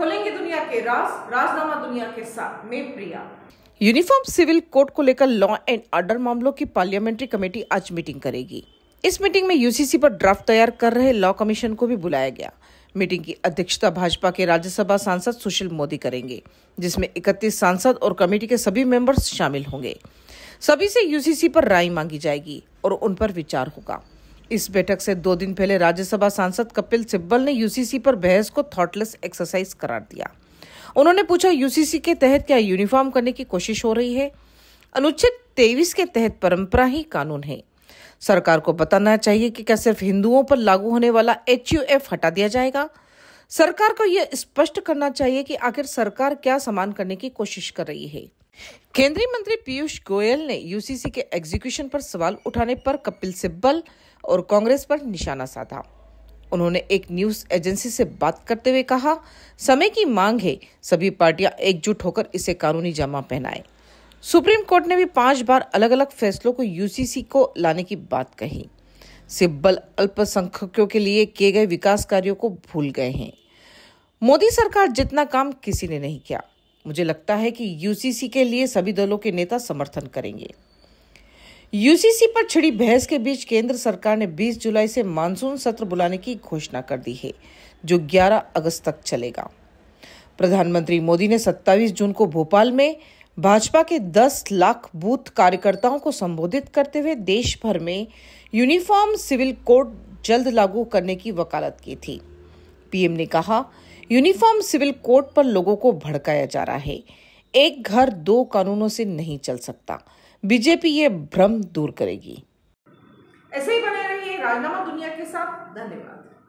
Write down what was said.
खोलेंगे दुनिया के राज राजनामा दुनिया के साथ में प्रिया यूनिफॉर्म सिविल कोड को लेकर लॉ एंड ऑर्डर मामलों की पार्लियामेंट्री कमेटी आज मीटिंग करेगी इस मीटिंग में यूसीसी पर ड्राफ्ट तैयार कर रहे लॉ कमीशन को भी बुलाया गया मीटिंग की अध्यक्षता भाजपा के राज्यसभा सांसद सुशील मोदी करेंगे जिसमें 31 सांसद और कमेटी के सभी मेंबर्स शामिल होंगे सभी से यूसीसी पर राय मांगी जाएगी और उन पर विचार होगा इस बैठक से दो दिन पहले राज्यसभा सांसद कपिल सिब्बल ने यूसीसी पर बहस को थॉटलेस एक्सरसाइज करार दिया उन्होंने पूछा यूसीसी के तहत क्या यूनिफॉर्म करने की कोशिश हो रही है अनुच्छेद तेईस के तहत परंपरा ही कानून है सरकार को बताना चाहिए कि क्या सिर्फ हिंदुओं पर लागू होने वाला एच हटा दिया जाएगा सरकार को यह स्पष्ट करना चाहिए कि आखिर सरकार क्या समान करने की कोशिश कर रही है केंद्रीय मंत्री पीयूष गोयल ने यूसीसी के एग्जीक्यूशन पर सवाल उठाने पर कपिल सिब्बल और कांग्रेस पर निशाना साधा उन्होंने एक न्यूज एजेंसी से बात करते हुए कहा समय की मांग है सभी पार्टियां एकजुट होकर इसे कानूनी जमा पहनाएं सुप्रीम कोर्ट ने भी पांच बार अलग अलग फैसलों को यूसीसी को लाने की बात कही सिब्बल अल्पसंख्यकों के लिए किए गए विकास कार्यों को भूल गए हैं मोदी सरकार जितना काम किसी ने नहीं किया मुझे लगता है कि यूसीसी के लिए सभी दलों के नेता समर्थन करेंगे यूसीसी पर छिड़ी बहस के बीच केंद्र सरकार ने 20 जुलाई से मानसून सत्र बुलाने की घोषणा कर दी है जो 11 अगस्त तक चलेगा प्रधानमंत्री मोदी ने 27 जून को भोपाल में भाजपा के 10 लाख बूथ कार्यकर्ताओं को संबोधित करते हुए देश भर में यूनिफॉर्म सिविल कोड जल्द लागू करने की वकालत की थी पीएम ने कहा यूनिफॉर्म सिविल कोड पर लोगों को भड़काया जा रहा है एक घर दो कानूनों से नहीं चल सकता बीजेपी ये भ्रम दूर करेगी ऐसे ही बने रहिए राजनामा दुनिया के साथ धन्यवाद